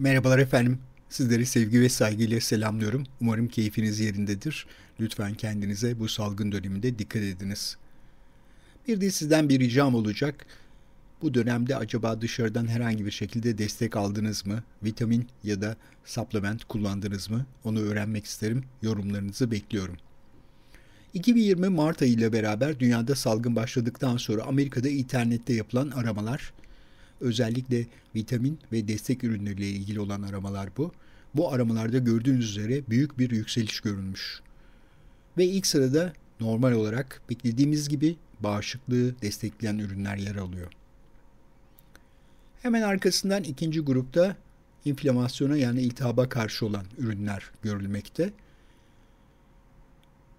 Merhabalar efendim. Sizleri sevgi ve saygıyla selamlıyorum. Umarım keyfiniz yerindedir. Lütfen kendinize bu salgın döneminde dikkat ediniz. Bir de sizden bir ricam olacak. Bu dönemde acaba dışarıdan herhangi bir şekilde destek aldınız mı? Vitamin ya da supplement kullandınız mı? Onu öğrenmek isterim. Yorumlarınızı bekliyorum. 2020 Mart ayı ile beraber dünyada salgın başladıktan sonra Amerika'da internette yapılan aramalar Özellikle vitamin ve destek ürünleriyle ilgili olan aramalar bu. Bu aramalarda gördüğünüz üzere büyük bir yükseliş görünmüş. Ve ilk sırada normal olarak beklediğimiz gibi bağışıklığı destekleyen ürünler yer alıyor. Hemen arkasından ikinci grupta inflamasyona yani iltihaba karşı olan ürünler görülmekte.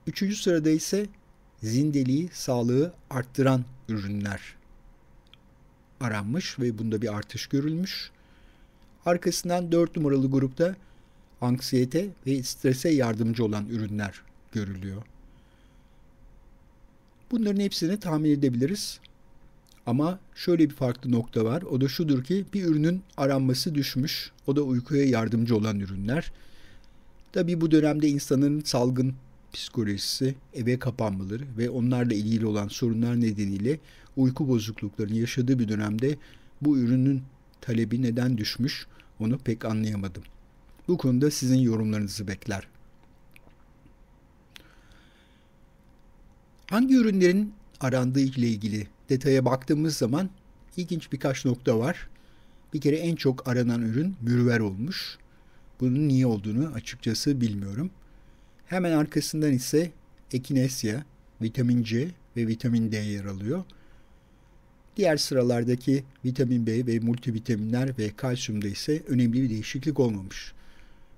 Üçüncü sırada ise zindeliği, sağlığı arttıran ürünler aranmış ve bunda bir artış görülmüş. Arkasından 4 numaralı grupta anksiyete ve strese yardımcı olan ürünler görülüyor. Bunların hepsini tahmin edebiliriz. Ama şöyle bir farklı nokta var. O da şudur ki bir ürünün aranması düşmüş. O da uykuya yardımcı olan ürünler. Tabi bu dönemde insanın salgın psikolojisi, eve kapanmaları ve onlarla ilgili olan sorunlar nedeniyle uyku bozukluklarını yaşadığı bir dönemde bu ürünün talebi neden düşmüş onu pek anlayamadım. Bu konuda sizin yorumlarınızı bekler. Hangi ürünlerin arandığı ile ilgili detaya baktığımız zaman ilginç birkaç nokta var. Bir kere en çok aranan ürün mürver olmuş. Bunun niye olduğunu açıkçası bilmiyorum. Hemen arkasından ise ekinesya, vitamin C ve vitamin D yer alıyor. Diğer sıralardaki vitamin B ve multivitaminler ve kalsiyumda ise önemli bir değişiklik olmamış.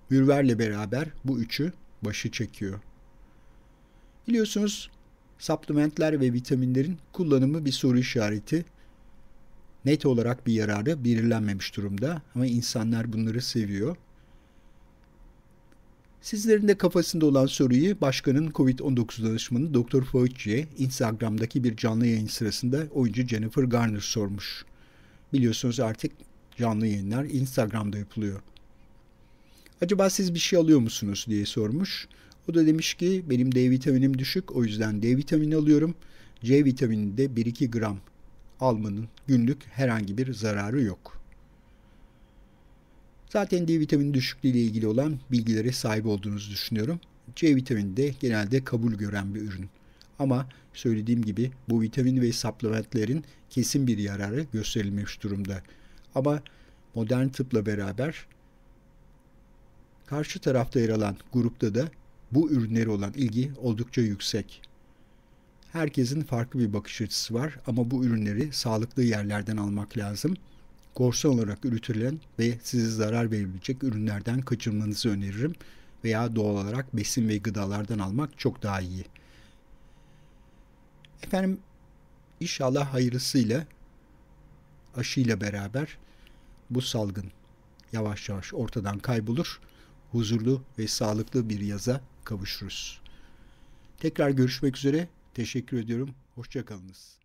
Mürverle beraber bu üçü başı çekiyor. Biliyorsunuz supplementler ve vitaminlerin kullanımı bir soru işareti. Net olarak bir yararı belirlenmemiş durumda ama insanlar bunları seviyor. Sizlerin de kafasında olan soruyu başkanın COVID-19 danışmanı Dr. Fauci'ye Instagram'daki bir canlı yayın sırasında oyuncu Jennifer Garner sormuş. Biliyorsunuz artık canlı yayınlar Instagram'da yapılıyor. Acaba siz bir şey alıyor musunuz diye sormuş. O da demiş ki benim D vitaminim düşük o yüzden D vitamini alıyorum. C vitamini de 1-2 gram almanın günlük herhangi bir zararı yok.'' Zaten D vitamini düşüklüğü ile ilgili olan bilgilere sahip olduğunuzu düşünüyorum. C vitamini de genelde kabul gören bir ürün. Ama söylediğim gibi bu vitamin ve supplementlerin kesin bir yararı gösterilmiş durumda. Ama modern tıpla beraber karşı tarafta yer alan grupta da bu ürünlere olan ilgi oldukça yüksek. Herkesin farklı bir bakış açısı var ama bu ürünleri sağlıklı yerlerden almak lazım korsan olarak üretilen ve size zarar verebilecek ürünlerden kaçınmanızı öneririm veya doğal olarak besin ve gıdalardan almak çok daha iyi. Efendim inşallah hayırlısıyla aşıyla beraber bu salgın yavaş yavaş ortadan kaybolur, huzurlu ve sağlıklı bir yaza kavuşuruz. Tekrar görüşmek üzere. Teşekkür ediyorum. Hoşçakalınız.